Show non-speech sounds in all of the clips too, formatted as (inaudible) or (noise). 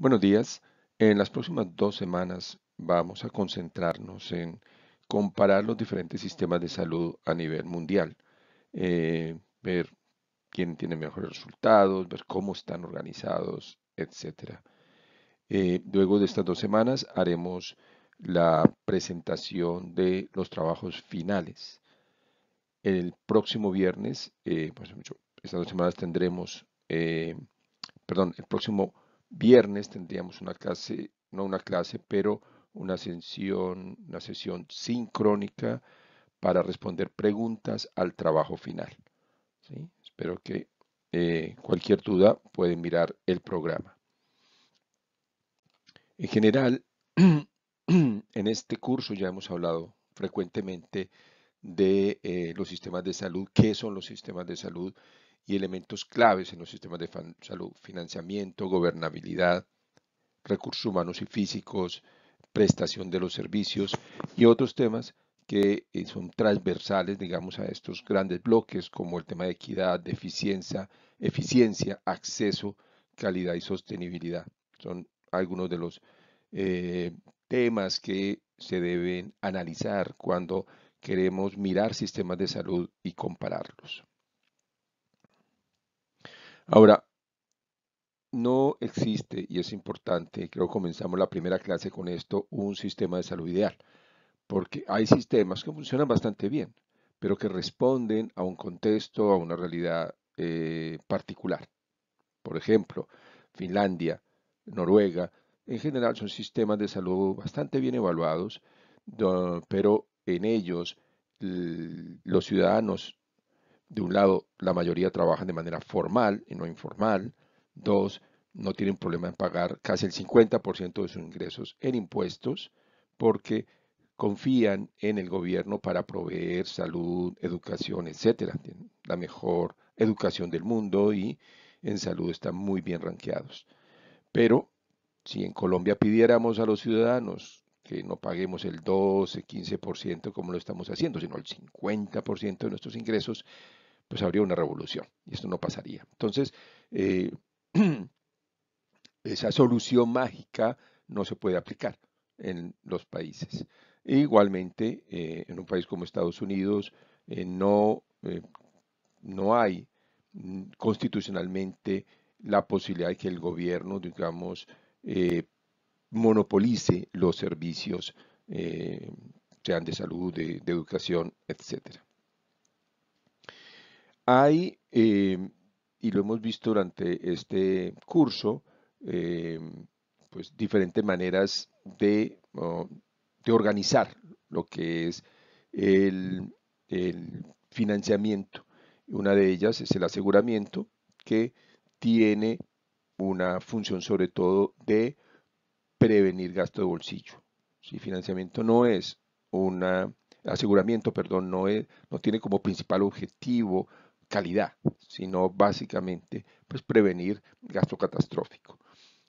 Buenos días. En las próximas dos semanas vamos a concentrarnos en comparar los diferentes sistemas de salud a nivel mundial, eh, ver quién tiene mejores resultados, ver cómo están organizados, etc. Eh, luego de estas dos semanas haremos la presentación de los trabajos finales. El próximo viernes, eh, pues estas dos semanas tendremos, perdón, el próximo viernes tendríamos una clase, no una clase, pero una sesión, una sesión sincrónica para responder preguntas al trabajo final. Espero que eh, cualquier duda pueden mirar el programa. En general, (clears throat) en este curso ya hemos hablado frecuentemente de eh, los sistemas de salud, qué son los sistemas de salud y elementos claves en los sistemas de salud, financiamiento, gobernabilidad, recursos humanos y físicos, prestación de los servicios y otros temas que eh, son transversales, digamos, a estos grandes bloques, como el tema de equidad, de eficiencia, acceso, calidad y sostenibilidad. Son algunos de los eh, temas que se deben analizar cuando queremos mirar sistemas de salud y compararlos. Ahora, no existe, y es importante, creo que comenzamos la primera clase con esto, un sistema de salud ideal, porque hay sistemas que funcionan bastante bien, pero que responden a un contexto, a una realidad eh, particular. Por ejemplo, Finlandia, Noruega, en general son sistemas de salud bastante bien evaluados, pero en ellos los ciudadanos de un lado, la mayoría trabajan de manera formal y no informal. Dos, no tienen problema en pagar casi el 50% de sus ingresos en impuestos porque confían en el gobierno para proveer salud, educación, etcétera. Tienen la mejor educación del mundo y en salud están muy bien ranqueados. Pero si en Colombia pidiéramos a los ciudadanos que no paguemos el 12, 15% como lo estamos haciendo, sino el 50% de nuestros ingresos, pues habría una revolución y esto no pasaría. Entonces, eh, (clears throat) esa solución mágica no se puede aplicar en los países. igualmente, eh, en un país como Estados Unidos eh, no, no hay mm, constitucionalmente la posibilidad de que el gobierno, digamos, monopolice los servicios, sean de salud, de, de educación, etcétera. Hay, em, y lo hemos visto durante este curso, em, pues diferentes maneras de, organizar lo que es el, financiamiento. Una de ellas es el aseguramiento, que tiene una función sobre todo de prevenir gasto de bolsillo. Si financiamiento no es un aseguramiento, perdón, no, es, no tiene como principal objetivo calidad, sino básicamente pues, prevenir gasto catastrófico.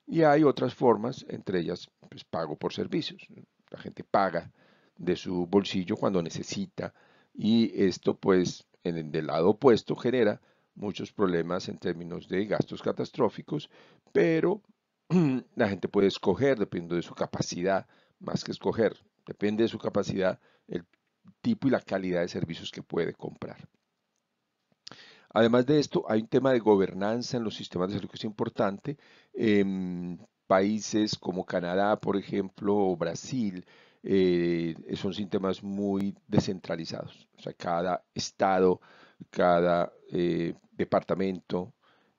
Y hay otras formas, entre ellas pues, pago por servicios. La gente paga de su bolsillo cuando necesita y esto pues en el del lado opuesto genera muchos problemas en términos de gastos catastróficos, pero (clears throat) la gente puede escoger dependiendo de su capacidad, más que escoger, depende de su capacidad, el tipo y la calidad de servicios que puede comprar. Además de esto, hay un tema de gobernanza en los sistemas de salud que es importante. En em, países como Canadá, por ejemplo, o Brasil, eh, son sistemas muy descentralizados. O sea, cada estado, cada eh, departamento,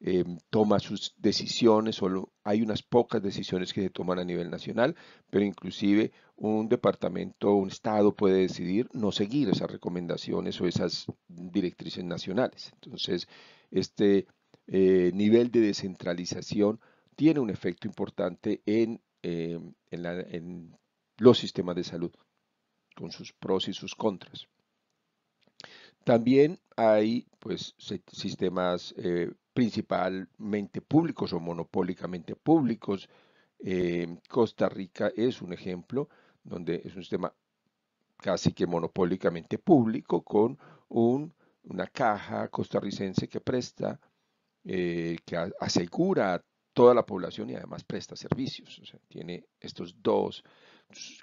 eh, toma sus decisiones, hay unas pocas decisiones que se toman a nivel nacional, pero inclusive un departamento, un estado puede decidir no seguir esas recomendaciones o esas directrices nacionales. Entonces, este eh, nivel de descentralización tiene un efecto importante eh, en, los sistemas de salud, con sus pros y sus contras. También hay pues, sistemas principalmente públicos o monopólicamente públicos. Eh, Costa Rica es un ejemplo donde es un sistema casi que monopólicamente público con una caja costarricense que presta, eh, que asegura a toda la población y además presta servicios. sea, tiene estos dos,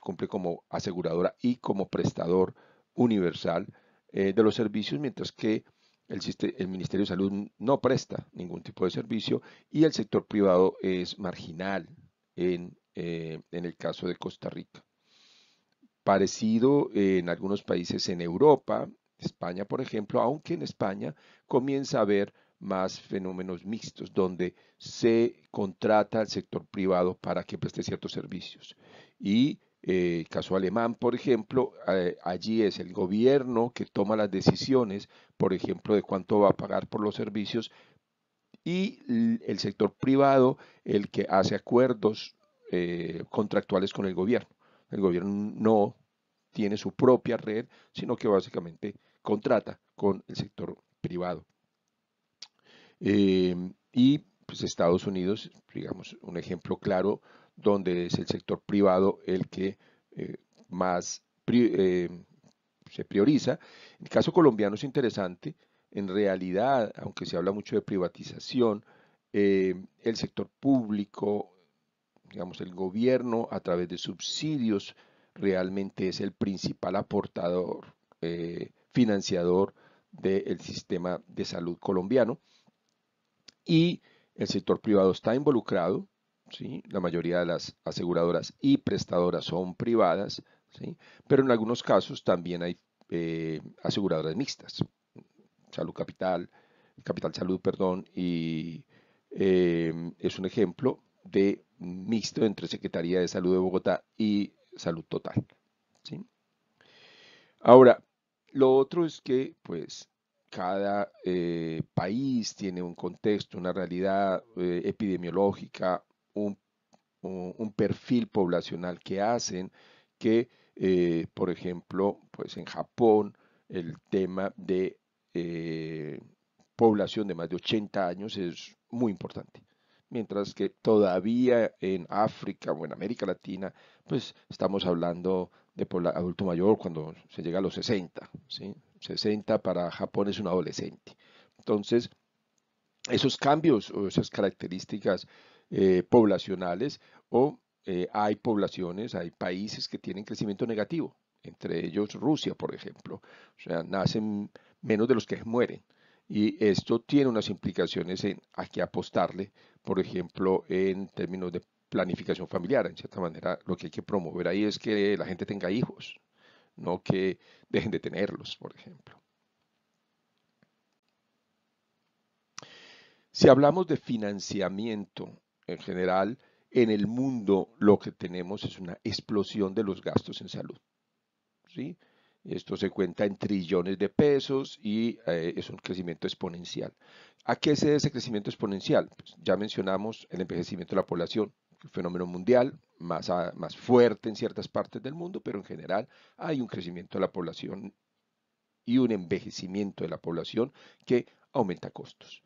cumple como aseguradora y como prestador universal eh, de los servicios, mientras que el, Ministerio de Salud no presta ningún tipo de servicio y el sector privado es marginal eh, en, el caso de Costa Rica. Parecido en algunos países en Europa, España por ejemplo, aunque en España comienza a haber más fenómenos mixtos donde se contrata al sector privado para que preste ciertos servicios y eh, caso alemán, por ejemplo, eh, allí es el gobierno que toma las decisiones, por ejemplo, de cuánto va a pagar por los servicios, y el sector privado el que hace acuerdos eh, contractuales con el gobierno. El gobierno no tiene su propia red, sino que básicamente contrata con el sector privado. Em, y pues Estados Unidos, digamos, un ejemplo claro donde es el sector privado el que eh, más eh, se prioriza. El caso colombiano es interesante. En realidad, aunque se habla mucho de privatización, eh, el sector público, digamos, el gobierno a través de subsidios, realmente es el principal aportador, financiador del sistema de salud colombiano. Y el sector privado está involucrado, la mayoría de las aseguradoras y prestadoras son privadas, ¿sí? pero en algunos casos también hay eh, aseguradoras mixtas, salud capital, capital salud, perdón, y eh, es un ejemplo de mixto entre Secretaría de Salud de Bogotá y Salud Total. Ahora, lo otro es que pues cada eh, país tiene un contexto, una realidad epidemiológica un, perfil poblacional que hacen que, eh, por ejemplo, pues en Japón el tema de eh, población de más de 80 años es muy importante. Mientras que todavía en África o en América Latina, pues estamos hablando de adulto mayor cuando se llega a los 60. 60 para Japón es un adolescente. Entonces, esos cambios o esas características eh, poblacionales o eh, hay poblaciones, hay países que tienen crecimiento negativo, entre ellos Rusia, por ejemplo. O sea, nacen menos de los que mueren. Y esto tiene unas implicaciones en a qué apostarle, por ejemplo, en términos de planificación familiar. En cierta manera, lo que hay que promover ahí es que la gente tenga hijos, no que dejen de tenerlos, por ejemplo. Si hablamos de financiamiento en general en el mundo lo que tenemos es una explosión de los gastos en salud. ¿sí? Esto se cuenta en trillones de pesos y eh, es un crecimiento exponencial. ¿A qué se debe ese crecimiento exponencial? Pues ya mencionamos el envejecimiento de la población, fenómeno mundial, más, más fuerte en ciertas partes del mundo, pero en general hay un crecimiento de la población y un envejecimiento de la población que aumenta costos.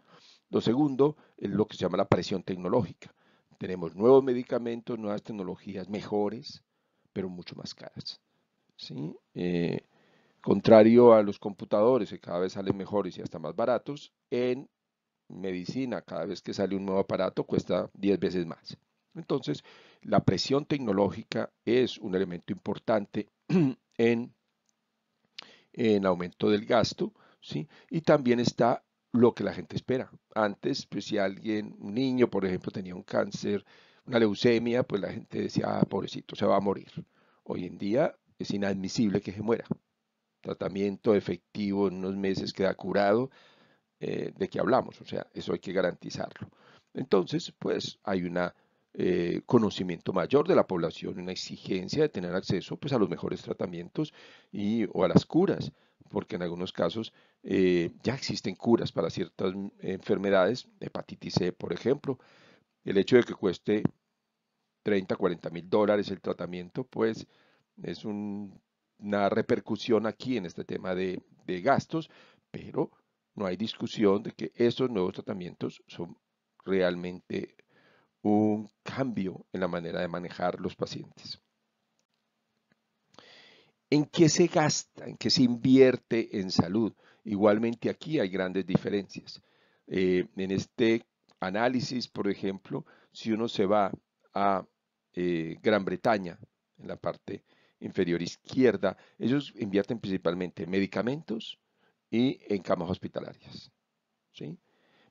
Lo segundo es lo que se llama la presión tecnológica. Tenemos nuevos medicamentos, nuevas tecnologías mejores, pero mucho más caras. Eh, contrario a los computadores, que cada vez salen mejores y hasta más baratos, en medicina, cada vez que sale un nuevo aparato cuesta 10 veces más. Entonces, la presión tecnológica es un elemento importante (clears throat) en, en aumento del gasto, ¿sí? y también está lo que la gente espera. Antes, pues si alguien, un niño, por ejemplo, tenía un cáncer, una leucemia, pues la gente decía, ah, pobrecito, se va a morir. Hoy en día es inadmisible que se muera. Tratamiento efectivo en unos meses queda curado. Eh, ¿De qué hablamos? O sea, eso hay que garantizarlo. Entonces, pues hay un eh, conocimiento mayor de la población, una exigencia de tener acceso pues, a los mejores tratamientos y, o a las curas porque en algunos casos eh, ya existen curas para ciertas mm, enfermedades, hepatitis C, por ejemplo. El hecho de que cueste 30, 40 mil dólares el tratamiento, pues es una repercusión aquí en este tema de gastos, pero no hay discusión de que estos nuevos tratamientos son realmente un cambio en la manera de manejar los pacientes. ¿En qué se gasta? ¿En qué se invierte en salud? Igualmente aquí hay grandes diferencias. Eh, en este análisis, por ejemplo, si uno se va a eh, Gran Bretaña, en la parte inferior izquierda, ellos invierten principalmente en medicamentos y en camas hospitalarias. ¿sí?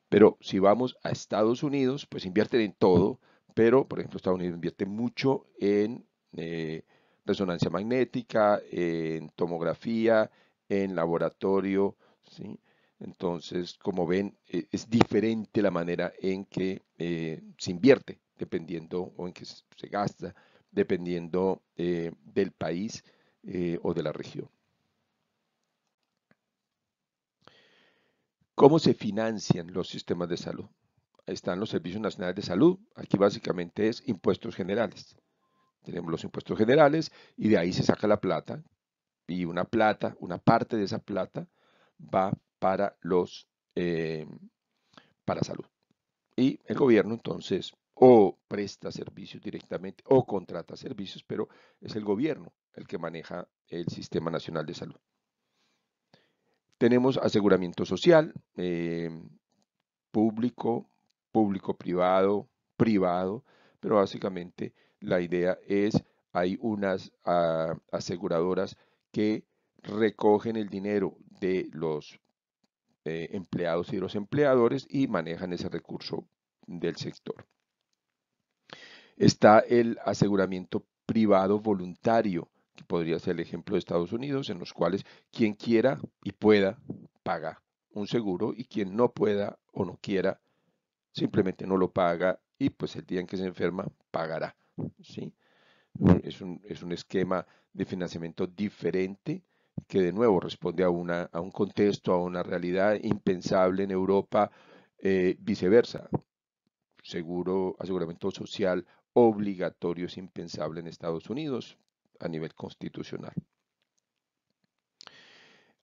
Pero si vamos a Estados Unidos, pues invierten en todo, pero por ejemplo Estados Unidos invierte mucho en eh, resonancia magnética, en tomografía, en laboratorio. ¿sí? Entonces, como ven, e, es diferente la manera en que eh, se invierte, dependiendo o en que se gasta, dependiendo eh, del país eh, o de la región. ¿Cómo se financian los sistemas de salud? Están los servicios nacionales de salud. Aquí básicamente es impuestos generales tenemos los impuestos generales y de ahí se saca la plata y una plata, una parte de esa plata va para los eh, para salud. Y el gobierno entonces o presta servicios directamente o contrata servicios, pero es el gobierno el que maneja el Sistema Nacional de Salud. Tenemos aseguramiento social, eh, público, público-privado, privado, pero básicamente la idea es, hay unas ah, aseguradoras que recogen el dinero de los eh, empleados y de los empleadores y manejan ese recurso del sector. Está el aseguramiento privado voluntario, que podría ser el ejemplo de Estados Unidos, en los cuales quien quiera y pueda paga un seguro y quien no pueda o no quiera simplemente no lo paga y pues el día en que se enferma pagará. ¿sí? Es un, esquema de financiamiento diferente que de nuevo responde a, un contexto, a una realidad impensable en Europa, eh, viceversa. Seguro, aseguramiento social obligatorio es impensable en Estados Unidos a nivel constitucional.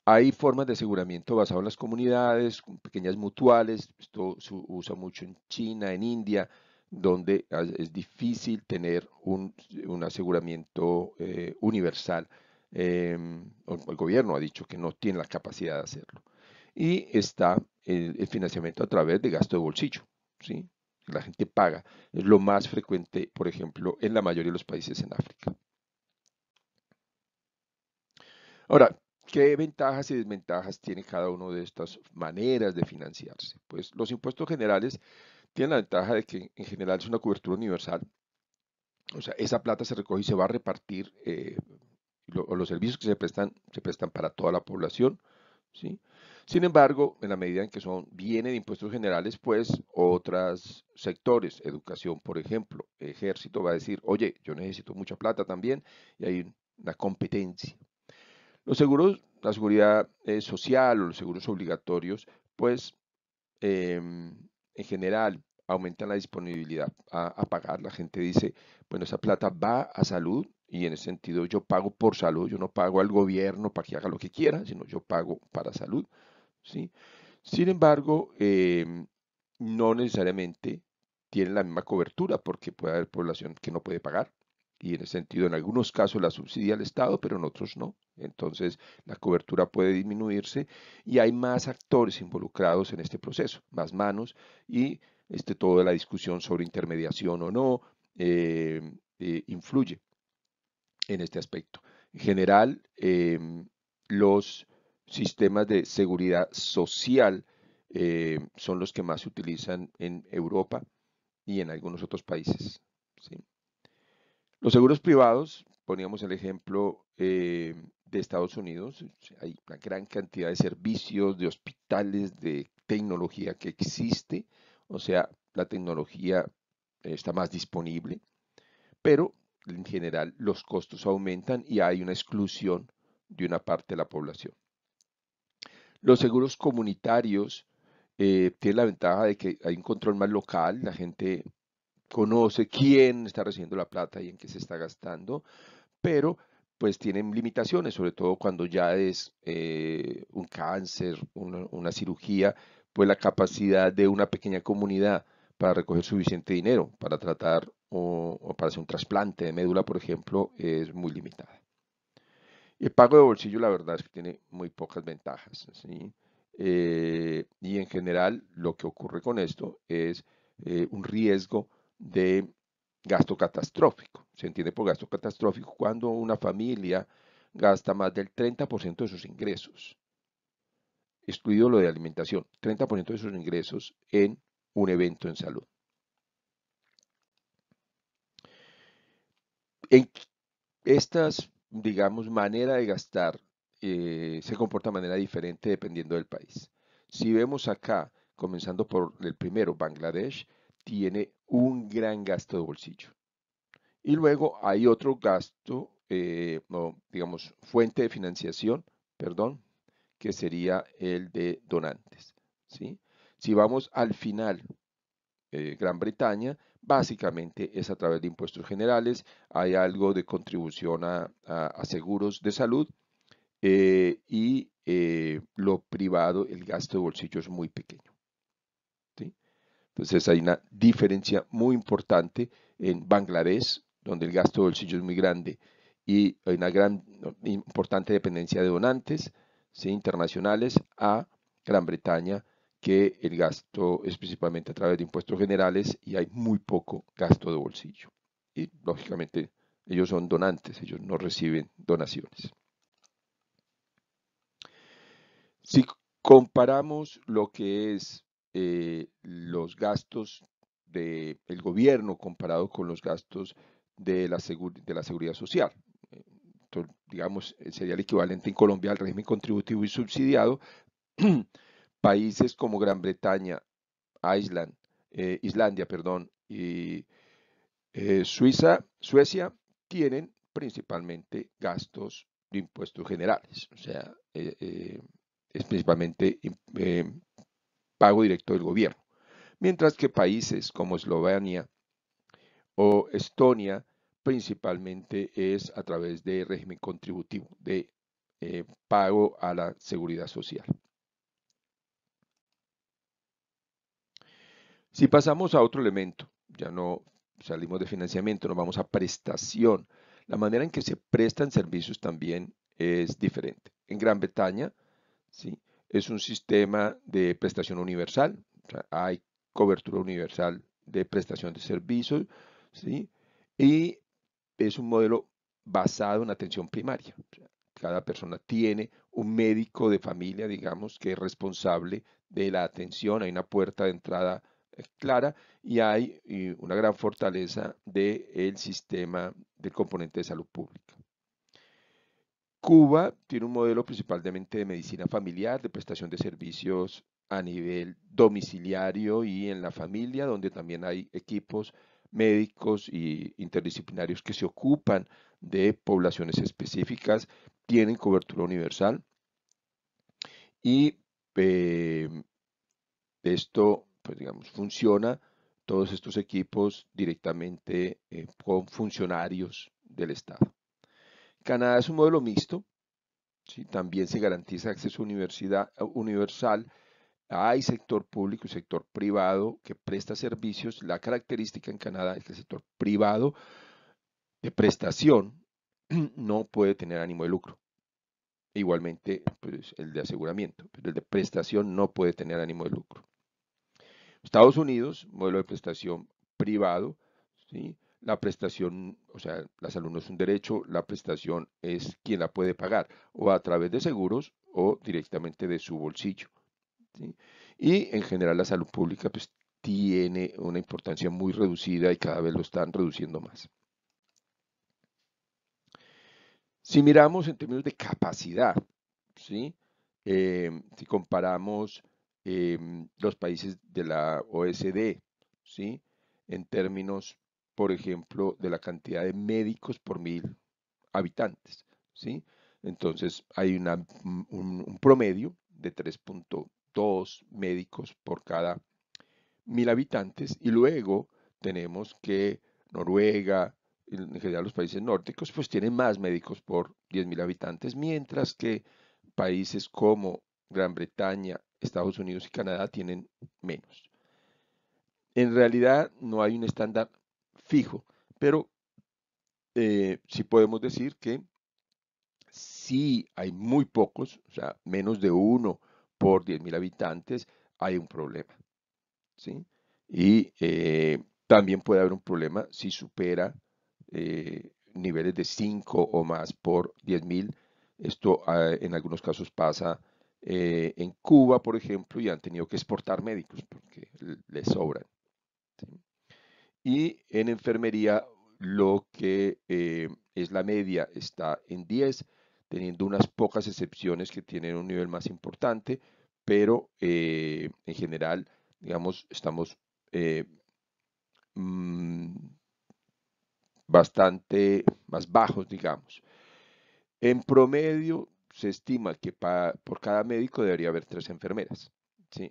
Hay formas de aseguramiento basado en las comunidades, pequeñas mutuales, esto se usa mucho en China, en India, donde es difícil tener un, aseguramiento eh, universal. Eh, el gobierno ha dicho que no tiene la capacidad de hacerlo. Y está el, financiamiento a través de gasto de bolsillo, ¿sí? la gente paga. Es lo más frecuente, por ejemplo, en la mayoría de los países en África. Ahora, ¿qué ventajas y desventajas tiene cada una de estas maneras de financiarse? Pues los impuestos generales tiene la ventaja de que en general es una cobertura universal. O sea, esa plata se recoge y se va a repartir, eh, los servicios que se prestan se prestan para toda la población. ¿sí? Sin embargo, en la medida en que son bienes de impuestos generales, pues otros sectores, educación, por ejemplo, ejército va a decir, oye, yo necesito mucha plata también, y hay una competencia. Los seguros, la seguridad eh, social o los seguros obligatorios, pues eh, en general aumentan la disponibilidad a, pagar. La gente dice, bueno, esa plata va a salud y en ese sentido yo pago por salud, yo no pago al gobierno para que haga lo que quiera, sino yo pago para salud. ¿sí? Sin embargo, em, no necesariamente tienen la misma cobertura porque puede haber población que no puede pagar, y en el sentido en algunos casos la subsidia el Estado, pero en otros no. Entonces la cobertura puede disminuirse y hay más actores involucrados en este proceso, más manos y este, toda la discusión sobre intermediación o no eh, eh, influye en este aspecto. En general, em, los sistemas de seguridad social eh, son los que más se utilizan en Europa y en algunos otros países. Los seguros privados, poníamos el ejemplo eh, de Estados Unidos, hay una gran cantidad de servicios, de hospitales, de tecnología que existe, o sea, la tecnología está más disponible, pero en general los costos aumentan y hay una exclusión de una parte de la población. Los seguros comunitarios eh, tienen la ventaja de que hay un control más local, la gente conoce quién está recibiendo la plata y en qué se está gastando, pero pues tienen limitaciones, sobre todo cuando ya es eh, un cáncer, una, cirugía, pues la capacidad de una pequeña comunidad para recoger suficiente dinero para tratar o, para hacer un trasplante de médula, por ejemplo, es muy limitada. el pago de bolsillo, la verdad es que tiene muy pocas ventajas. Eh, y en general, lo que ocurre con esto es eh, un riesgo de gasto catastrófico. Se entiende por gasto catastrófico cuando una familia gasta más del 30% de sus ingresos, excluido lo de alimentación, 30% de sus ingresos en un evento en salud. En estas, digamos, manera de gastar eh, se comporta de manera diferente dependiendo del país. Si vemos acá, comenzando por el primero, Bangladesh, tiene un gran gasto de bolsillo. Y luego hay otro gasto, eh, no, digamos, fuente de financiación, perdón, que sería el de donantes. Si vamos al final, eh, Gran Bretaña, básicamente es a través de impuestos generales, hay algo de contribución a, seguros de salud eh, y lo privado, el gasto de bolsillo es muy pequeño. Entonces hay una diferencia muy importante en Bangladesh, donde el gasto de bolsillo es muy grande y hay una gran importante dependencia de donantes internacionales a Gran Bretaña, que el gasto es principalmente a través de impuestos generales y hay muy poco gasto de bolsillo. Y lógicamente ellos son donantes, ellos no reciben donaciones. Si comparamos lo que es eh, los gastos del gobierno comparado con los gastos de la, de la seguridad social. Eh, digamos, eh, sería el equivalente en Colombia al régimen contributivo y subsidiado. (clears throat) Países como Gran Bretaña, Islandia perdón, y Suiza, Suecia tienen principalmente gastos de impuestos generales. O sea, es principalmente pago directo del gobierno, mientras que países como Eslovenia o Estonia principalmente es a través de régimen contributivo, de eh, pago a la seguridad social. Si pasamos a otro elemento, ya no salimos de financiamiento, nos vamos a prestación. La manera en que se prestan servicios también es diferente. En Gran Bretaña, ¿sí? es un sistema de prestación universal, hay cobertura universal de prestación de servicios, ¿sí? y es un modelo basado en atención primaria. cada persona tiene un médico de familia, digamos, que es responsable de la atención, hay una puerta de entrada eh, clara y hay una gran fortaleza del sistema del componente de salud pública. Cuba tiene un modelo principalmente de medicina familiar, de prestación de servicios a nivel domiciliario y en la familia, donde también hay equipos médicos y interdisciplinarios que se ocupan de poblaciones específicas, tienen cobertura universal. Y eh, esto, pues digamos, funciona, todos estos equipos directamente eh, con funcionarios del Estado. Canadá es un modelo mixto, también se garantiza acceso universidad, eh, universal. Hay sector público y sector privado que presta servicios. La característica en Canadá es que el sector privado de prestación (clears throat) no puede tener ánimo de lucro. Igualmente, pues, el de aseguramiento, pero el de prestación no puede tener ánimo de lucro. Estados Unidos, modelo de prestación privado, ¿sí? la prestación, o sea, la salud no es un derecho, la prestación es quien la puede pagar, o a través de seguros o directamente de su bolsillo. Y en general la salud pública pues, tiene una importancia muy reducida y cada vez lo están reduciendo más. Si miramos en términos de capacidad, ¿sí? Em, si comparamos em, los países de la OSD, ¿sí? en términos por ejemplo, de la cantidad de médicos por mil habitantes. ¿sí? Entonces hay mm, un, promedio de 3.2 médicos por cada mil habitantes y luego tenemos que Noruega, en general los países nórdicos, pues tienen más médicos por 10.000 habitantes, mientras que países como Gran Bretaña, Estados Unidos y Canadá tienen menos. En realidad no hay un estándar fijo, pero eh, sí podemos decir que si hay muy pocos, o sea, menos de uno por 10.000 habitantes, hay un problema. ¿sí? Y eh, también puede haber un problema si supera eh, niveles de 5 o más por 10.000. Esto ah, en algunos casos pasa en Cuba, por ejemplo, y han tenido que exportar médicos porque les sobran y en enfermería lo que eh, es la media está en 10, teniendo unas pocas excepciones que tienen un nivel más importante, pero eh, en general, digamos, estamos eh, mm, bastante más bajos, digamos. En promedio, se estima que por cada médico debería haber tres enfermeras.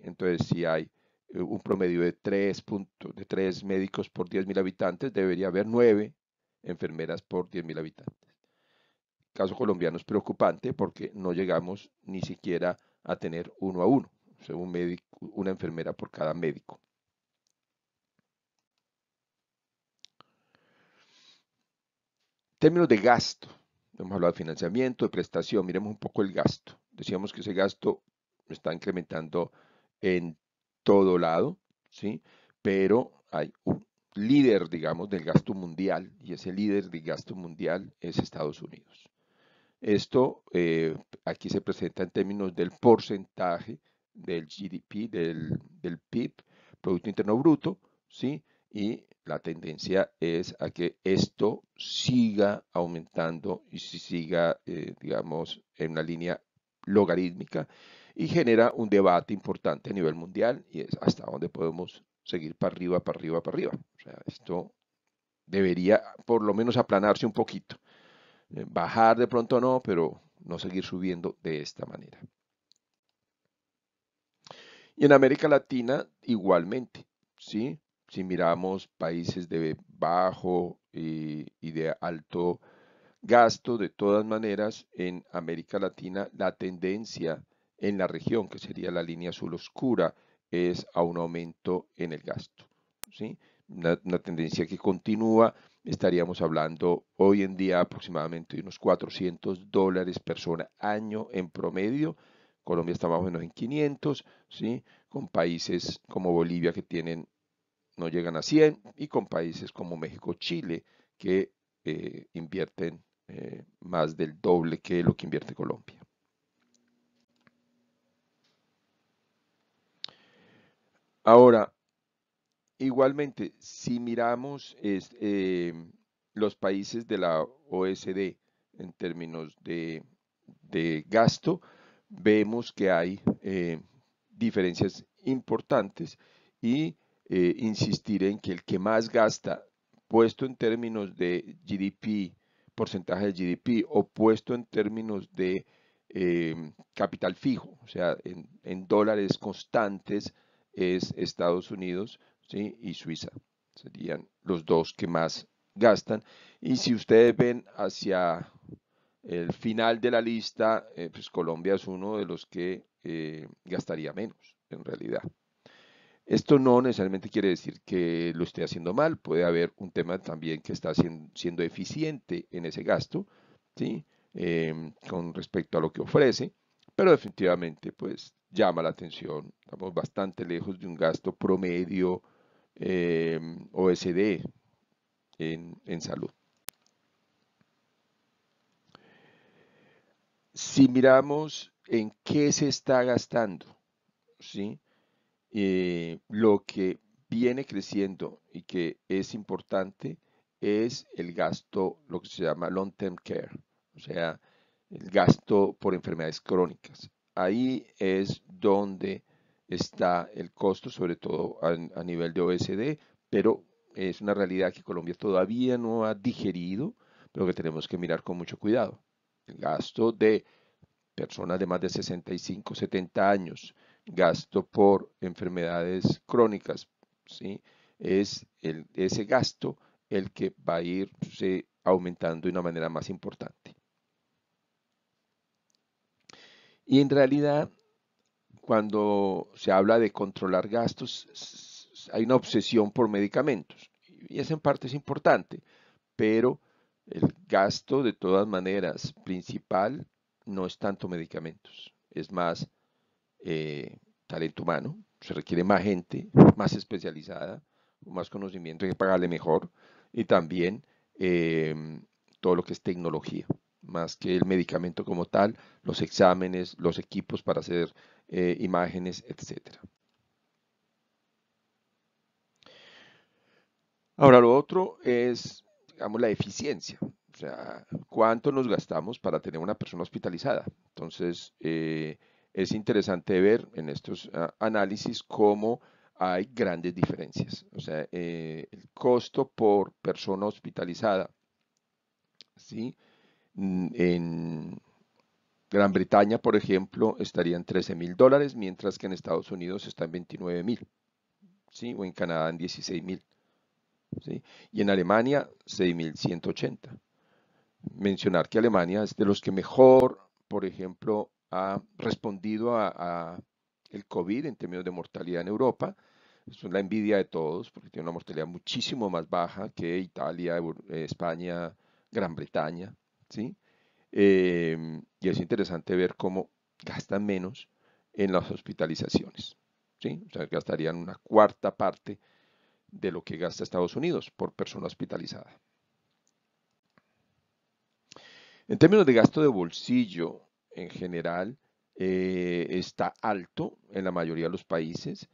Entonces, si hay eh, un promedio de tres de 3 médicos por 10.000 habitantes, debería haber nueve enfermeras por 10.000 habitantes. El caso colombiano es preocupante porque no llegamos ni siquiera a tener uno a uno, o sea, un médico, una enfermera por cada médico. Términos de gasto, hemos hablado de financiamiento, de prestación, miremos un poco el gasto. Decíamos que ese gasto está incrementando en todo lado, ¿sí? Pero hay un líder, digamos, del gasto mundial y ese líder del gasto mundial es Estados Unidos. Esto eh, aquí se presenta en términos del porcentaje del GDP, del, PIB, Producto Interno Bruto, ¿sí? Y la tendencia es a que esto siga aumentando y siga, eh, digamos, en una línea logarítmica y genera un debate importante a nivel mundial y es hasta dónde podemos seguir para arriba, para arriba, para arriba. O sea, esto debería por lo menos aplanarse un poquito. Eh, bajar de pronto no, pero no seguir subiendo de esta manera. Y en América Latina igualmente, ¿sí? Si miramos países de bajo y de alto gasto, de todas maneras, en América Latina la tendencia en la región, que sería la línea azul oscura, es a un aumento en el gasto. ¿sí? Una, tendencia que continúa, estaríamos hablando hoy en día aproximadamente de unos 400 dólares persona año en promedio. Colombia está más o menos en 500, ¿sí? con países como Bolivia que tienen no llegan a 100 y con países como México, Chile, que eh, invierten eh, más del doble que lo que invierte Colombia. Ahora, igualmente, si miramos eh, los países de la OSD en términos de, gasto, vemos que hay eh, diferencias importantes y eh, insistir en que el que más gasta, puesto en términos de GDP, porcentaje de GDP, o puesto en términos de capital fijo, o sea, en dólares constantes, es Estados Unidos y Suiza. Serían los dos que más gastan. Y si ustedes ven hacia el final de la lista, eh, pues Colombia es uno de los que eh, gastaría menos, en realidad. Esto no necesariamente quiere decir que lo esté haciendo mal, puede haber un tema también que está siendo, eficiente en ese gasto, ¿sí? Em, con respecto a lo que ofrece, pero definitivamente pues llama la atención. Estamos bastante lejos de un gasto promedio em, OSD en, salud. Si miramos en qué se está gastando, ¿sí? Eh, lo que viene creciendo y que es importante es el gasto, lo que se llama long-term care, o sea, el gasto por enfermedades crónicas. Ahí es donde está el costo, sobre todo a, nivel de OSD, pero es una realidad que Colombia todavía no ha digerido, pero que tenemos que mirar con mucho cuidado. El gasto de personas de más de 65, 70 años, gasto por enfermedades crónicas, ¿sí? es ese gasto el que va a irse aumentando de una manera más importante. Y en realidad, cuando se habla de controlar gastos, hay una obsesión por medicamentos. Y esa en parte es importante, pero el gasto de todas maneras principal no es tanto medicamentos, es más eh, talento humano, se requiere más gente, más especializada, más conocimiento, hay que pagarle mejor y también em, todo lo que es tecnología más que el medicamento como tal, los exámenes, los equipos para hacer eh, imágenes, etc. Ahora, lo otro es, digamos, la eficiencia. O sea, ¿cuánto nos gastamos para tener una persona hospitalizada? Entonces, eh, es interesante ver en estos ah, análisis cómo hay grandes diferencias. O sea, eh, el costo por persona hospitalizada, ¿sí? Mm, en Gran Bretaña, por ejemplo, estaría en 13 mil dólares, mientras que en Estados Unidos está en 29 mil, o en Canadá en 16 mil, y en Alemania 6.180. Mencionar que Alemania es de los que mejor, por ejemplo, ha respondido a, a el COVID en términos de mortalidad en Europa, es la envidia de todos, porque tiene una mortalidad muchísimo más baja que Italia, eh, España, Gran Bretaña, ¿sí? Em, y es interesante ver cómo gastan menos en las hospitalizaciones. ¿sí? O sea, gastarían una cuarta parte de lo que gasta Estados Unidos por persona hospitalizada. En términos de gasto de bolsillo en general, eh, está alto en la mayoría de los países,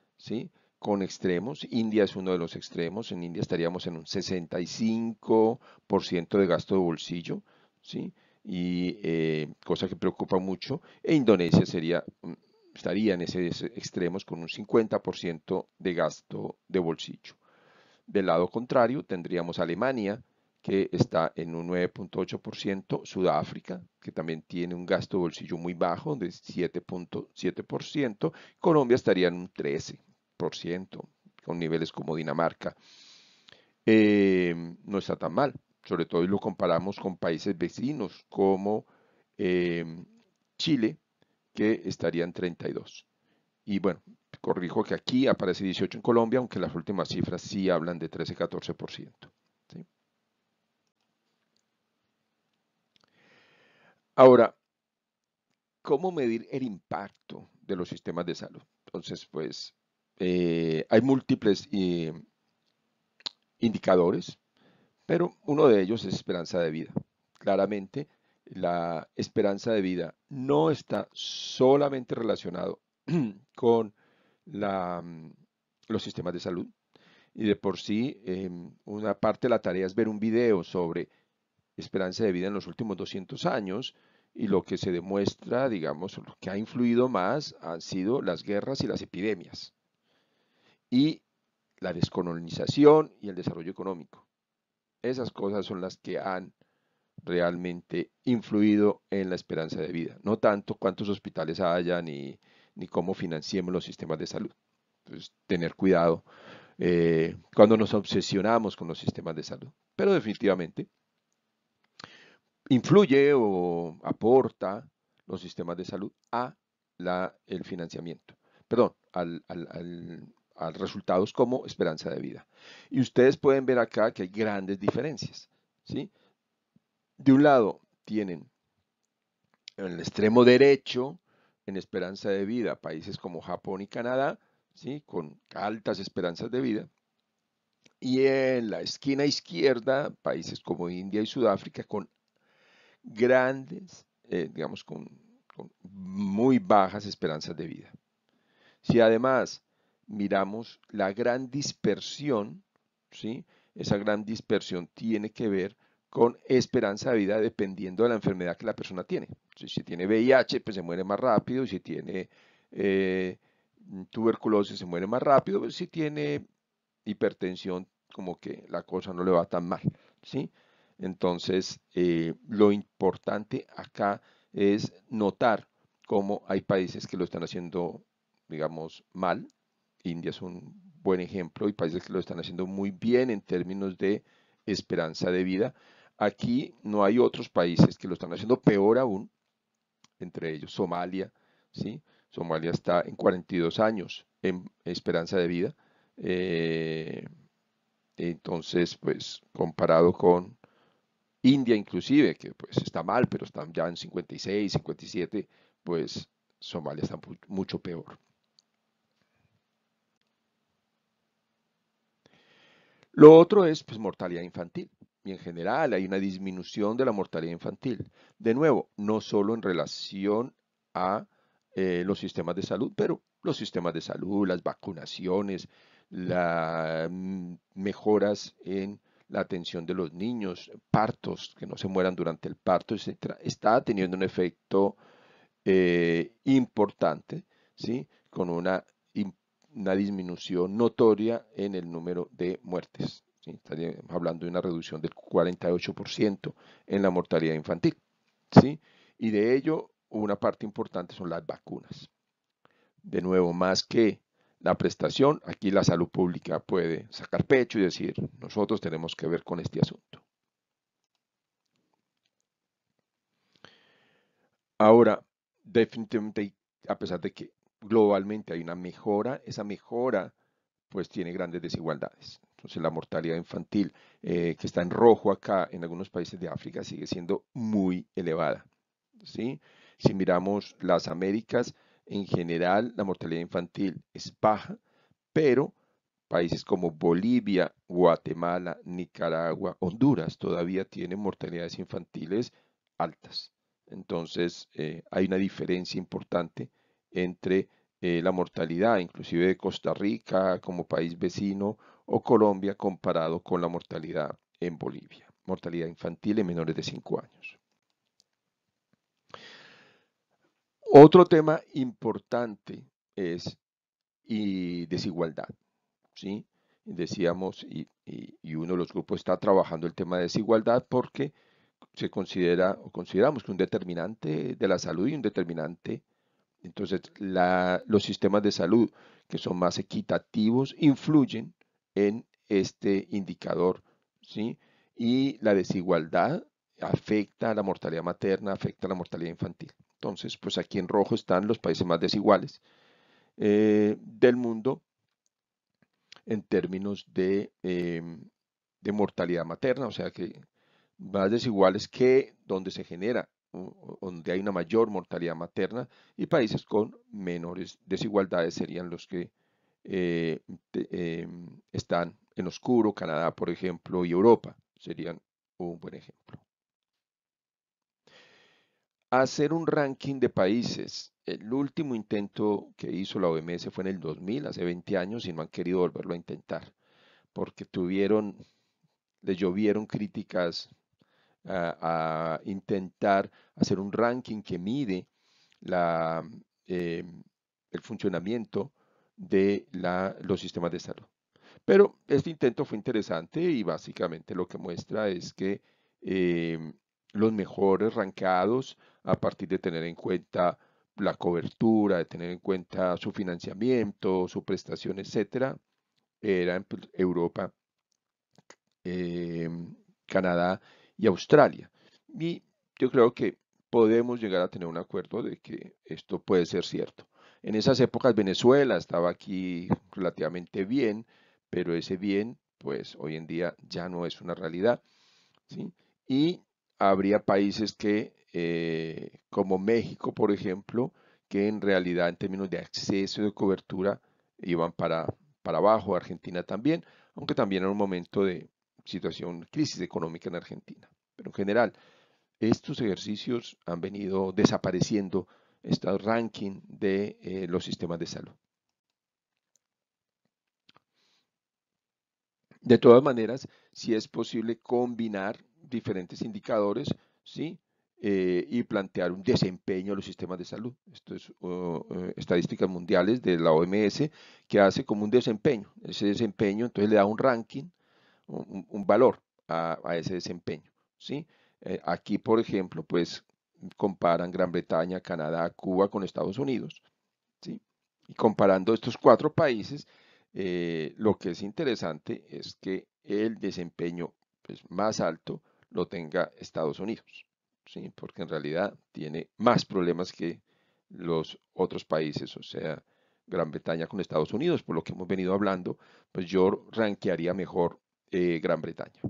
con extremos. India es uno de los extremos. En India estaríamos en un 65% de gasto de bolsillo. ¿sí? Y eh, cosa que preocupa mucho. E Indonesia sería, mm, estaría en esos extremos con un 50% de gasto de bolsillo. Del lado contrario, tendríamos Alemania, que está en un 9.8%, Sudáfrica, que también tiene un gasto de bolsillo muy bajo, de 7.7%, Colombia estaría en un 13%, con niveles como Dinamarca. Eh, no está tan mal, sobre todo y lo comparamos con países vecinos como em, Chile, que estarían 32. Y bueno, corrijo que aquí aparece 18 en Colombia, aunque las últimas cifras sí hablan de 13-14%. Ahora, ¿cómo medir el impacto de los sistemas de salud? Entonces, pues, eh, hay múltiples eh, indicadores pero uno de ellos es esperanza de vida. Claramente, la esperanza de vida no está solamente relacionado (clears throat) con mm, los sistemas de salud. Y de por sí, em, una parte de la tarea es ver un video sobre esperanza de vida en los últimos 200 años y lo que se demuestra, digamos, lo que ha influido más han sido las guerras y las epidemias y la descolonización y el desarrollo económico. Esas cosas son las que han realmente influido en la esperanza de vida. No tanto cuántos hospitales haya ni, cómo financiemos los sistemas de salud. Entonces, tener cuidado eh, cuando nos obsesionamos con los sistemas de salud. Pero definitivamente influye o aporta los sistemas de salud a la, el financiamiento, perdón, al, resultados como esperanza de vida. Y ustedes pueden ver acá que hay grandes diferencias. ¿sí? De un lado tienen en el extremo derecho, en esperanza de vida, países como Japón y Canadá, ¿sí? con altas esperanzas de vida. Y en la esquina izquierda, países como India y Sudáfrica, con grandes, eh, digamos, con muy bajas esperanzas de vida. Si además miramos la gran dispersión, ¿sí? esa gran dispersión tiene que ver con esperanza de vida dependiendo de la enfermedad que la persona tiene. Si, tiene VIH, pues se muere más rápido, si tiene eh, tuberculosis, se muere más rápido, pues si tiene hipertensión, como que la cosa no le va tan mal. ¿sí? Entonces, eh, lo importante acá es notar cómo hay países que lo están haciendo, digamos, mal, India es un buen ejemplo y países que lo están haciendo muy bien en términos de esperanza de vida. Aquí no hay otros países que lo están haciendo peor aún, entre ellos Somalia, ¿sí? Somalia está en 42 años en esperanza de vida. Eh, entonces, pues comparado con India inclusive, que pues está mal, pero están ya en 56, 57, pues Somalia está mucho peor. Lo otro es pues, mortalidad infantil. Y en general hay una disminución de la mortalidad infantil. De nuevo, no solo en relación a eh, los sistemas de salud, pero los sistemas de salud, las vacunaciones, las mm, mejoras en la atención de los niños, partos, que no se mueran durante el parto, etc., está teniendo un efecto eh, importante, ¿sí? con una una disminución notoria en el número de muertes. ¿sí? hablando de una reducción del 48% en la mortalidad infantil. ¿sí? Y de ello, una parte importante son las vacunas. De nuevo, más que la prestación, aquí la salud pública puede sacar pecho y decir, nosotros tenemos que ver con este asunto. Ahora, definitivamente, a pesar de que globalmente hay una mejora, esa mejora pues tiene grandes desigualdades. Entonces la mortalidad infantil eh, que está en rojo acá en algunos países de África sigue siendo muy elevada. ¿sí? Si miramos las Américas, en general la mortalidad infantil es baja, pero países como Bolivia, Guatemala, Nicaragua, Honduras todavía tienen mortalidades infantiles altas. Entonces eh, hay una diferencia importante entre eh, la mortalidad, inclusive de Costa Rica como país vecino o Colombia comparado con la mortalidad en Bolivia, mortalidad infantil en menores de 5 años. Otro tema importante es y desigualdad. ¿sí? Decíamos, y, uno de los grupos está trabajando el tema de desigualdad porque se considera o consideramos que un determinante de la salud y un determinante entonces, los sistemas de salud que son más equitativos influyen en este indicador, ¿sí? Y la desigualdad afecta a la mortalidad materna, afecta a la mortalidad infantil. Entonces, pues aquí en rojo están los países más desiguales eh, del mundo en términos de, em, de mortalidad materna, o sea que más desiguales que donde se genera donde hay una mayor mortalidad materna y países con menores desigualdades serían los que eh, em, están en oscuro, Canadá, por ejemplo, y Europa serían un buen ejemplo. Hacer un ranking de países. El último intento que hizo la OMS fue en el 2000, hace 20 años, y no han querido volverlo a intentar, porque tuvieron, le llovieron críticas a, intentar hacer un ranking que mide la, eh, el funcionamiento de los sistemas de salud. Pero este intento fue interesante y básicamente lo que muestra es que eh, los mejores rancados a partir de tener en cuenta la cobertura, de tener en cuenta su financiamiento, su prestación, etcétera, eran Europa, eh, Canadá y Australia. Y yo creo que podemos llegar a tener un acuerdo de que esto puede ser cierto. En esas épocas Venezuela estaba aquí relativamente bien, pero ese bien, pues hoy en día ya no es una realidad. ¿sí? Y habría países que, eh, como México, por ejemplo, que en realidad en términos de acceso y de cobertura iban para, para abajo, Argentina también, aunque también en un momento de, situación, crisis económica en Argentina. Pero en general, estos ejercicios han venido desapareciendo este ranking de eh, los sistemas de salud. De todas maneras, si es posible combinar diferentes indicadores, ¿sí? Eh, y plantear un desempeño a los sistemas de salud. Esto es estadísticas mundiales de la OMS que hace como un desempeño. Ese desempeño entonces le da un ranking un, valor a, ese desempeño. ¿sí? Eh, aquí, por ejemplo, pues comparan Gran Bretaña, Canadá, Cuba con Estados Unidos. ¿sí? Y comparando estos cuatro países, eh, lo que es interesante es que el desempeño pues, más alto lo tenga Estados Unidos, ¿sí? porque en realidad tiene más problemas que los otros países, o sea, Gran Bretaña con Estados Unidos, por lo que hemos venido hablando, pues yo ranquearía mejor Gran Bretaña.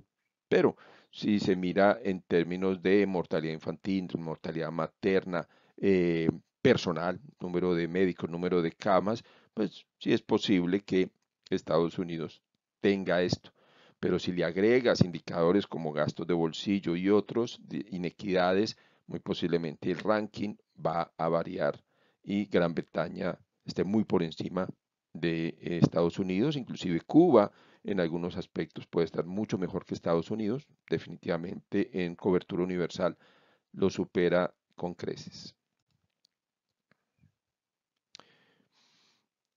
Pero si se mira en términos de mortalidad infantil, mortalidad materna, eh, personal, número de médicos, número de camas, pues sí es posible que Estados Unidos tenga esto. Pero si le agregas indicadores como gastos de bolsillo y otros, inequidades, muy posiblemente el ranking va a variar y Gran Bretaña esté muy por encima de Estados Unidos, inclusive Cuba, en algunos aspectos puede estar mucho mejor que Estados Unidos, definitivamente en cobertura universal lo supera con creces.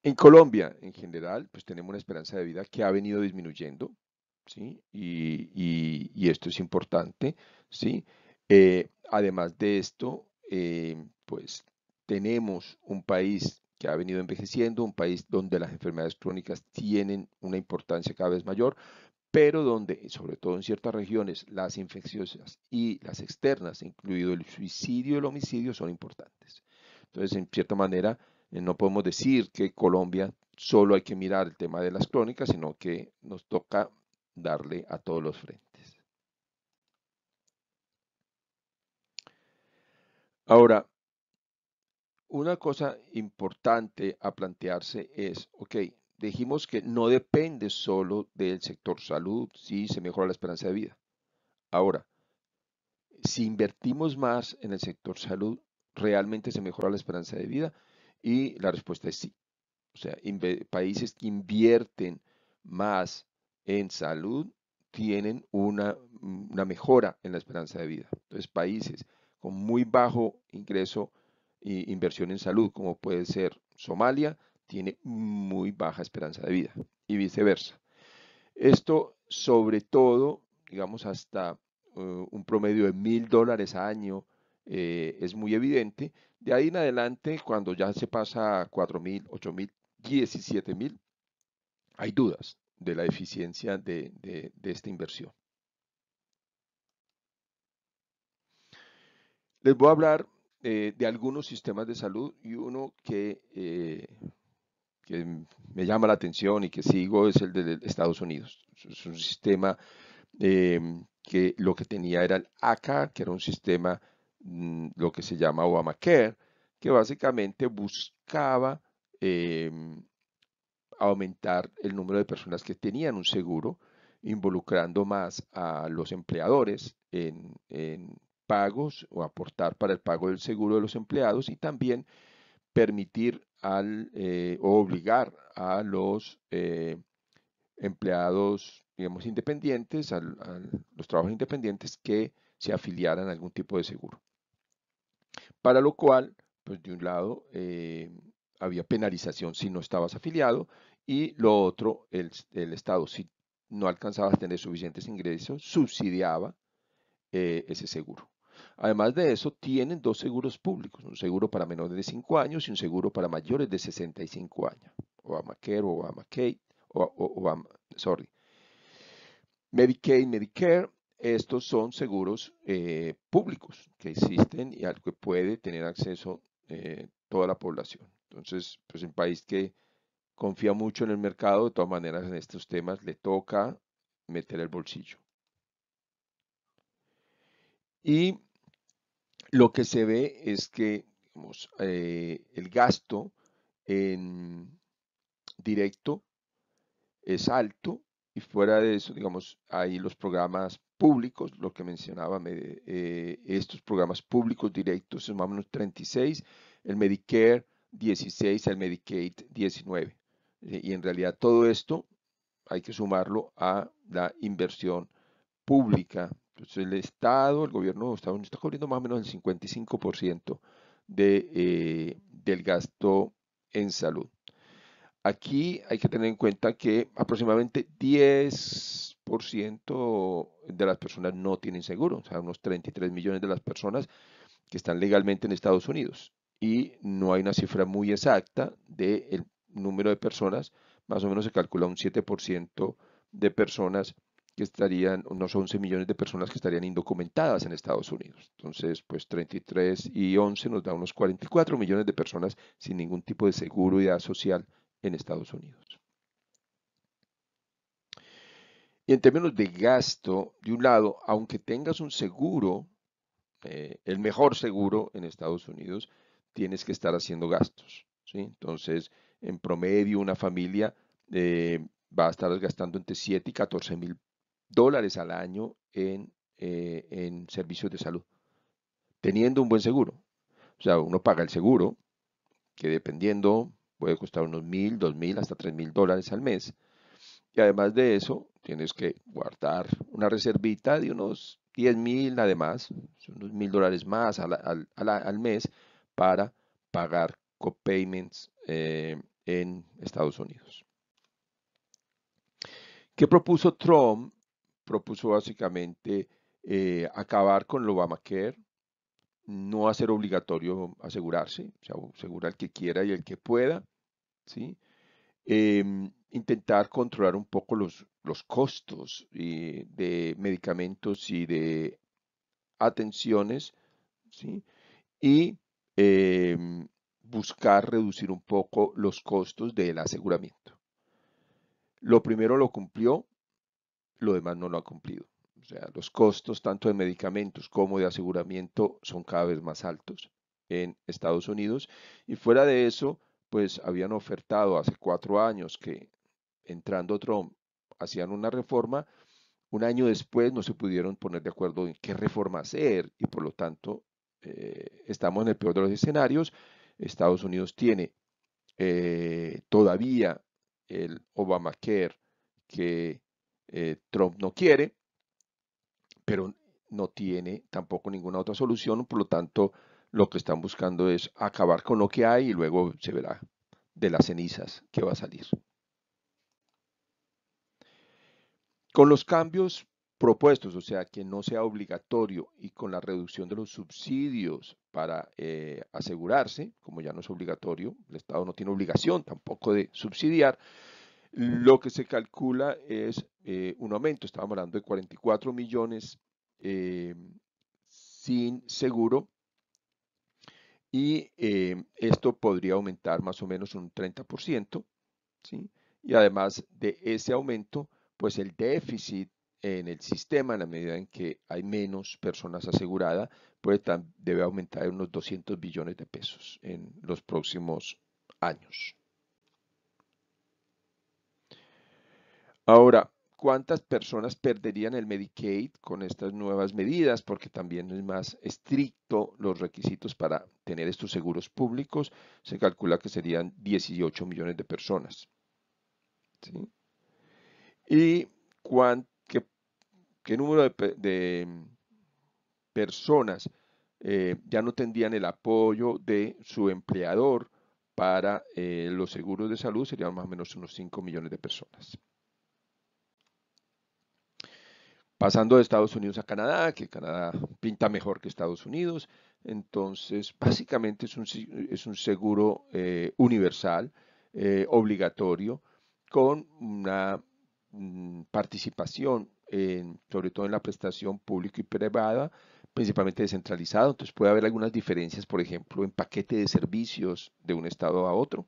En Colombia, en general, pues tenemos una esperanza de vida que ha venido disminuyendo, ¿sí? Y, esto es importante, ¿sí? Eh, además de esto, eh, pues tenemos un país que ha venido envejeciendo, un país donde las enfermedades crónicas tienen una importancia cada vez mayor, pero donde, sobre todo en ciertas regiones, las infecciosas y las externas, incluido el suicidio y el homicidio, son importantes. Entonces, en cierta manera, eh, no podemos decir que Colombia solo hay que mirar el tema de las crónicas, sino que nos toca darle a todos los frentes. Ahora, una cosa importante a plantearse es, ok, dijimos que no depende solo del sector salud si se mejora la esperanza de vida. Ahora, si invertimos más en el sector salud, ¿realmente se mejora la esperanza de vida? Y la respuesta es sí. O sea, países que invierten más en salud tienen una, una mejora en la esperanza de vida. Entonces, países con muy bajo ingreso inversión en salud, como puede ser Somalia, tiene muy baja esperanza de vida y viceversa. Esto sobre todo, digamos, hasta eh, un promedio de mil dólares a año eh, es muy evidente. De ahí en adelante, cuando ya se pasa a cuatro mil, ocho mil, diecisiete mil, hay dudas de la eficiencia de, de esta inversión. Les voy a hablar eh, de algunos sistemas de salud y uno que, eh, que me llama la atención y que sigo es el de Estados Unidos. Es un sistema eh, que lo que tenía era el ACA, que era un sistema, mm, lo que se llama Obamacare, que básicamente buscaba aumentar el número de personas que tenían un seguro, involucrando más a los empleadores en pagos o aportar para el pago del seguro de los empleados y también permitir al, eh, o obligar a los eh, empleados, digamos, independientes, a los trabajos independientes que se afiliaran a algún tipo de seguro. Para lo cual, pues de un lado, eh, había penalización si no estabas afiliado y lo otro, el, Estado, si no alcanzabas a tener suficientes ingresos, subsidiaba ese seguro. Además de eso, tienen dos seguros públicos, un seguro para menores de 5 años y un seguro para mayores de 65 años, Obamacare, Obamacare, Obama, sorry, Medicaid, Medicare, estos son seguros eh, públicos que existen y al que puede tener acceso eh, toda la población. Entonces, pues un país que confía mucho en el mercado, de todas maneras en estos temas le toca meter el bolsillo. Y lo que se ve es que eh, el gasto en directo es alto y fuera de eso, digamos, hay los programas públicos, lo que mencionaba, eh, estos programas públicos directos son más o menos 36, el Medicare 16, el Medicaid 19. Eh, y en realidad todo esto hay que sumarlo a la inversión pública entonces, pues, el Estado, el gobierno de Estados Unidos está cubriendo más o menos el 55% de, eh, del gasto en salud. Aquí hay que tener en cuenta que aproximadamente 10% de las personas no tienen seguro, o sea, unos 33 millones de las personas que están legalmente en Estados Unidos. Y no hay una cifra muy exacta del número de personas, más o menos se calcula un 7% de personas que estarían unos 11 millones de personas que estarían indocumentadas en Estados Unidos. Entonces, pues 33 y 11 nos da unos 44 millones de personas sin ningún tipo de seguridad social en Estados Unidos. Y en términos de gasto, de un lado, aunque tengas un seguro, eh, el mejor seguro en Estados Unidos, tienes que estar haciendo gastos. Entonces, en promedio, una familia eh, va a estar gastando entre 7 y 14 mil dólares al año eh, en, servicios de salud, teniendo un buen seguro. O sea, uno paga el seguro, que dependiendo puede costar unos mil, dos mil, hasta tres mil dólares al mes. Y además de eso, tienes que guardar una reservita de unos diez mil, además, unos mil dólares más al, al, al, al, mes para pagar copayments eh, en Estados Unidos. ¿Qué propuso Trump propuso básicamente eh, acabar con el Obamacare, no hacer obligatorio asegurarse, o sea, asegurar el que quiera y el que pueda, ¿sí? Em, intentar controlar un poco los, costos eh, de medicamentos y de atenciones, ¿sí? Y em, buscar reducir un poco los costos del aseguramiento. Lo primero lo cumplió, lo demás no lo ha cumplido. O sea, los costos tanto de medicamentos como de aseguramiento son cada vez más altos en Estados Unidos. Y fuera de eso, pues habían ofertado hace cuatro años que entrando Trump hacían una reforma, un año después no se pudieron poner de acuerdo en qué reforma hacer y por lo tanto eh, estamos en el peor de los escenarios. Estados Unidos tiene eh, todavía el Obamacare que eh, Trump no quiere, pero no tiene tampoco ninguna otra solución, por lo tanto lo que están buscando es acabar con lo que hay y luego se verá de las cenizas que va a salir. Con los cambios propuestos, o sea, que no sea obligatorio y con la reducción de los subsidios para eh, asegurarse, como ya no es obligatorio, el Estado no tiene obligación tampoco de subsidiar, lo que se calcula es eh, un aumento, estábamos hablando de 44 millones eh, sin seguro y eh, esto podría aumentar más o menos un 30%, Y además de ese aumento, pues el déficit en el sistema, en la medida en que hay menos personas aseguradas, pues debe aumentar unos 200 billones de pesos en los próximos años. Ahora, ¿cuántas personas perderían el Medicaid con estas nuevas medidas? Porque también es más estricto los requisitos para tener estos seguros públicos. Se calcula que serían 18 millones de personas. ¿Y qué, número de, mm, personas eh, ya no tendrían el apoyo de su empleador para eh, los seguros de salud? Serían más o menos unos 5 millones de personas pasando de Estados Unidos a Canadá, que Canadá pinta mejor que Estados Unidos. Entonces, (laughs) básicamente es un, seguro eh, universal, eh, obligatorio, con una mm, participación, sobre todo en la prestación pública y privada, principalmente descentralizado. Entonces puede haber algunas diferencias, por ejemplo, en paquete de servicios de un estado a otro.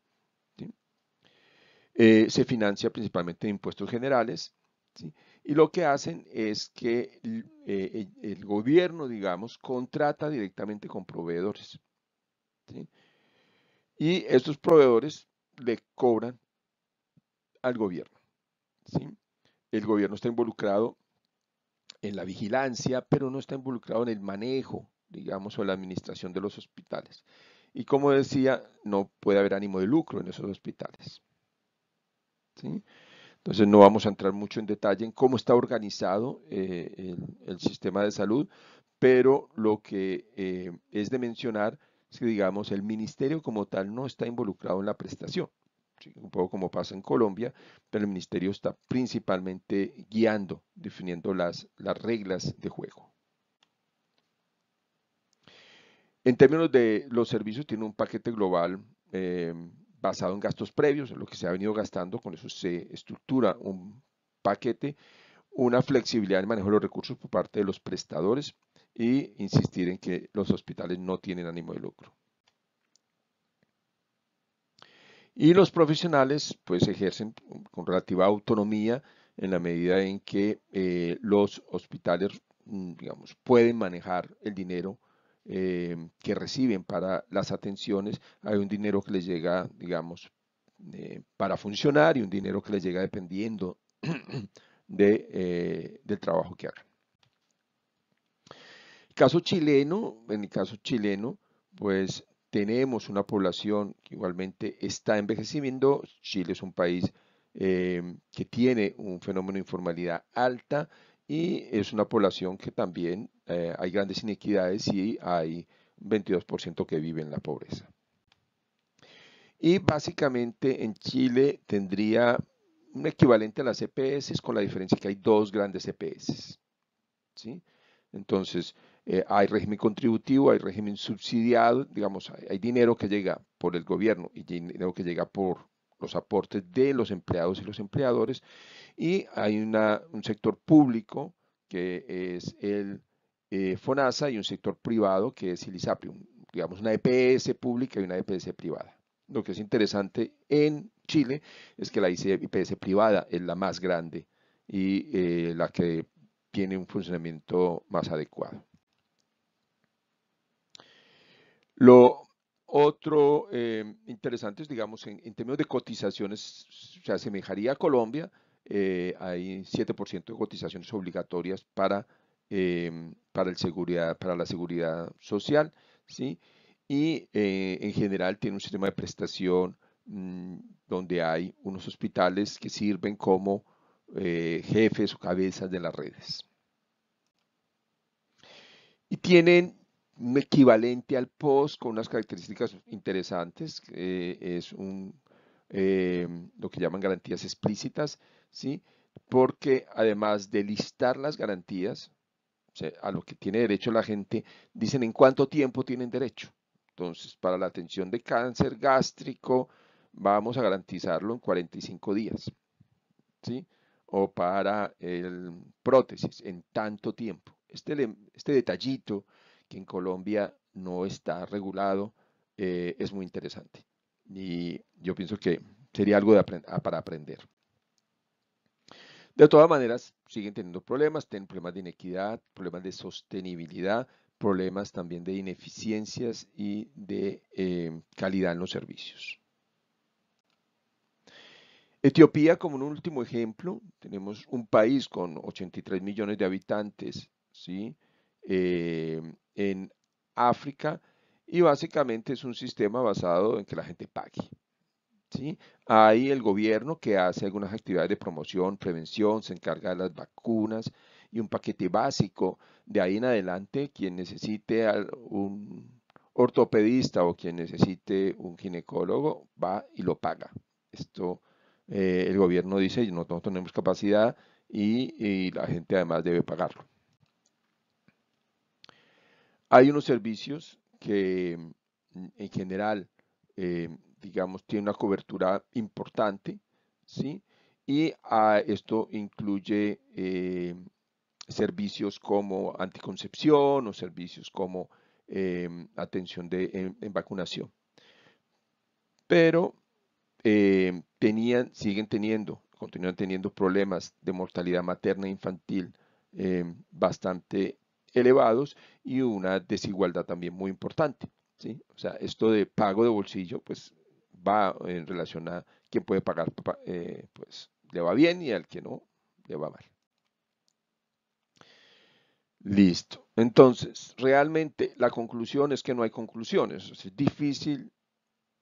Eh, se financia principalmente de impuestos generales. ¿sí? Y lo que hacen es que eh, e, el gobierno, digamos, contrata directamente con proveedores. Y estos proveedores le cobran al gobierno. ¿sí? El gobierno está involucrado en la vigilancia, pero no está involucrado en el manejo, digamos, o la administración de los hospitales. Y como decía, no puede haber ánimo de lucro en esos hospitales. ¿sí? Entonces no vamos a entrar mucho en detalle en cómo está organizado eh, el, sistema de salud, pero lo que eh, es de mencionar es que, digamos, el ministerio como tal no está involucrado en la prestación. Un poco como pasa en Colombia, pero el ministerio está principalmente guiando, definiendo las, las reglas de juego. En términos de los servicios, tiene un paquete global eh, basado en gastos previos, en lo que se ha venido gastando, con eso se estructura un paquete, una flexibilidad en el manejo de los recursos por parte de los prestadores e insistir en que los hospitales no tienen ánimo de lucro. Y los profesionales pues ejercen con relativa autonomía en la medida en que eh, los hospitales mm, digamos, pueden manejar el dinero eh, que reciben para las atenciones, hay un dinero que les llega, digamos, eh, para funcionar y un dinero que les llega dependiendo (clears throat) eh, del trabajo que hagan. Caso chileno, en el caso chileno, pues tenemos una población que igualmente está envejeciendo. Chile es un país que tiene un fenómeno de informalidad alta y es una población que también eh, hay grandes inequidades y hay 22% que vive en la pobreza. Y básicamente en Chile tendría un equivalente a las EPS con la diferencia que hay dos grandes EPS. Entonces, eh, hay régimen contributivo, hay régimen subsidiado, digamos, hay, dinero que llega por el gobierno y dinero que llega por los aportes de los empleados y los empleadores, y hay un sector público que es el eh, FONASA y un sector privado que es Ilisaprium, digamos una EPS pública y una EPS privada. Lo que es interesante en Chile es que la EPS privada es la más grande y eh, la que tiene un funcionamiento más adecuado. Lo otro eh, interesante es, digamos, en, términos de cotizaciones, se asemejaría a Colombia, hay 7% de cotizaciones obligatorias para Em, para, la seguridad social, ¿sí? Y eh, en general tiene un sistema de prestación mm, donde hay unos hospitales que sirven como eh, jefes o cabezas de las redes. Y tienen un equivalente al POS con unas características interesantes. Eh, es un, lo que llaman garantías explícitas, ¿sí? porque además de listar las garantías, a lo que tiene derecho la gente, dicen en cuánto tiempo tienen derecho. Entonces, para la atención de cáncer gástrico, vamos a garantizarlo en 45 días. ¿Sí? O para el prótesis, en tanto tiempo. Este, este detallito que en Colombia no está regulado eh, es muy interesante. Y yo pienso que sería algo de para aprender. De todas maneras, siguen teniendo problemas, tienen problemas de inequidad, problemas de sostenibilidad, problemas también de ineficiencias y de eh, calidad en los servicios. Etiopía, como un último ejemplo, tenemos un país con 83 millones de habitantes ¿sí? Eh, en África y básicamente es un sistema basado en que la gente pague. Hay el gobierno que hace algunas actividades de promoción, prevención, se encarga de las vacunas y un paquete básico. De ahí en adelante, quien necesite un ortopedista o quien necesite un ginecólogo, va y lo paga. Esto eh, el gobierno dice, nosotros no tenemos capacidad y, la gente además debe pagarlo. Hay unos servicios que en general eh, digamos, tiene una cobertura importante, ¿sí? Y ah, esto incluye eh, servicios como anticoncepción o servicios como eh, atención de, en, vacunación. Pero eh, tenían, siguen teniendo, continúan teniendo problemas de mortalidad materna e infantil bastante elevados y una desigualdad también muy importante. ¿sí? O sea, esto de pago de bolsillo, pues va eh, en relación a quién puede pagar, eh, pues le va bien y al que no, le va mal. Listo. Entonces, realmente la conclusión es que no hay conclusiones. Es difícil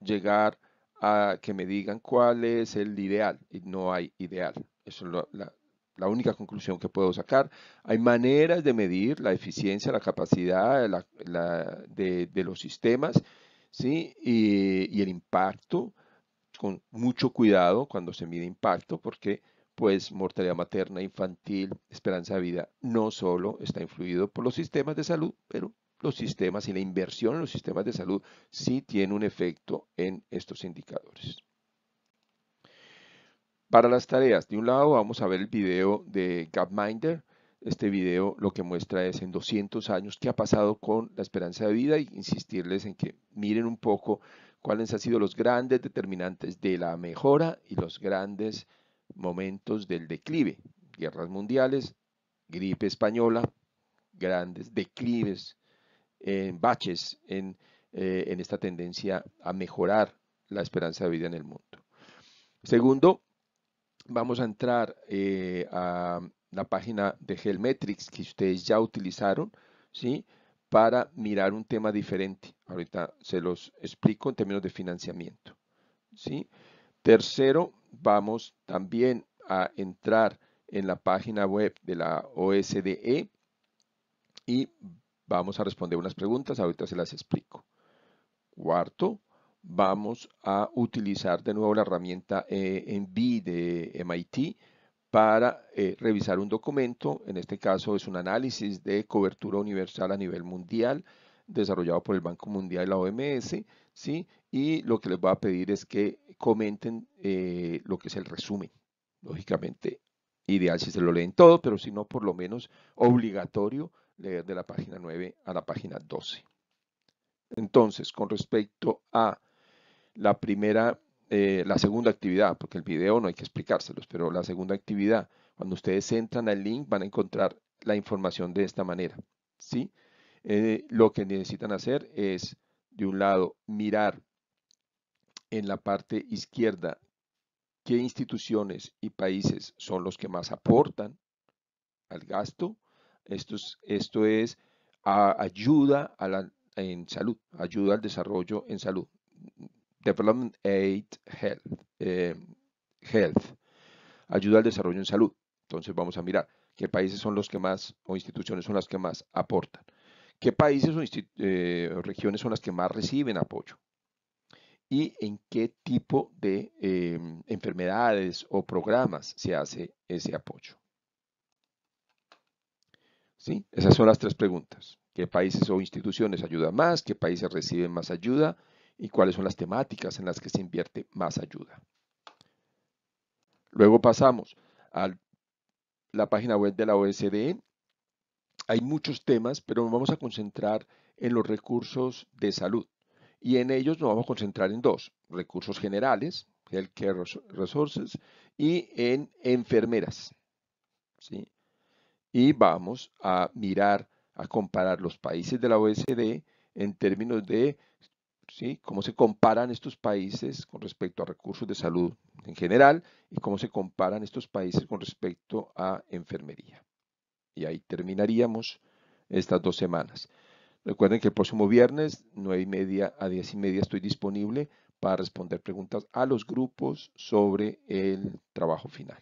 llegar a que me digan cuál es el ideal. Y no hay ideal. Eso es la, única conclusión que puedo sacar. Hay maneras de medir la eficiencia, la capacidad de, de los sistemas ¿sí? Y, el impacto, con mucho cuidado cuando se mide impacto, porque pues mortalidad materna, infantil, esperanza de vida, no solo está influido por los sistemas de salud, pero los sistemas y la inversión en los sistemas de salud sí tiene un efecto en estos indicadores. Para las tareas, de un lado vamos a ver el video de GapMinder, este video lo que muestra es en 200 años qué ha pasado con la esperanza de vida y e insistirles en que miren un poco cuáles han sido los grandes determinantes de la mejora y los grandes momentos del declive. Guerras mundiales, gripe española, grandes declives, en baches en, eh, esta tendencia a mejorar la esperanza de vida en el mundo. Segundo, vamos a entrar eh, a la página de Helmetrics que ustedes ya utilizaron, ¿sí? Para mirar un tema diferente. Ahorita se los explico en términos de financiamiento, ¿sí? Tercero, vamos también a entrar en la página web de la OSDE y vamos a responder unas preguntas, ahorita se las explico. Cuarto, vamos a utilizar de nuevo la herramienta eh, envi de MIT para eh, revisar un documento, en este caso es un análisis de cobertura universal a nivel mundial desarrollado por el Banco Mundial y la OMS, ¿sí? y lo que les va a pedir es que comenten eh, lo que es el resumen. Lógicamente, ideal si se lo leen todo, pero si no, por lo menos obligatorio leer de la página 9 a la página 12. Entonces, con respecto a la primera eh, la segunda actividad, porque el video no hay que explicárselos, pero la segunda actividad, cuando ustedes entran al link van a encontrar la información de esta manera. ¿sí? Eh, lo que necesitan hacer es, de un lado, mirar en la parte izquierda qué instituciones y países son los que más aportan al gasto. Esto es, esto es ayuda a la, en salud, ayuda al desarrollo en salud Development Aid Health, eh, Health, ayuda al desarrollo en salud. Entonces vamos a mirar qué países son los que más, o instituciones son las que más aportan. ¿Qué países o eh, regiones son las que más reciben apoyo? ¿Y en qué tipo de em, enfermedades o programas se hace ese apoyo? ¿Sí? Esas son las tres preguntas. ¿Qué países o instituciones ayudan más? ¿Qué países reciben más ayuda? y cuáles son las temáticas en las que se invierte más ayuda. Luego pasamos a la página web de la OSD. Hay muchos temas, pero nos vamos a concentrar en los recursos de salud. Y en ellos nos vamos a concentrar en dos, recursos generales, Healthcare Resources, y en enfermeras. Y vamos a mirar, a comparar los países de la OSD en términos de ¿sí? cómo se comparan estos países con respecto a recursos de salud en general y cómo se comparan estos países con respecto a enfermería. Y ahí terminaríamos estas dos semanas. Recuerden que el próximo viernes, 9 y media a 10 y media, estoy disponible para responder preguntas a los grupos sobre el trabajo final.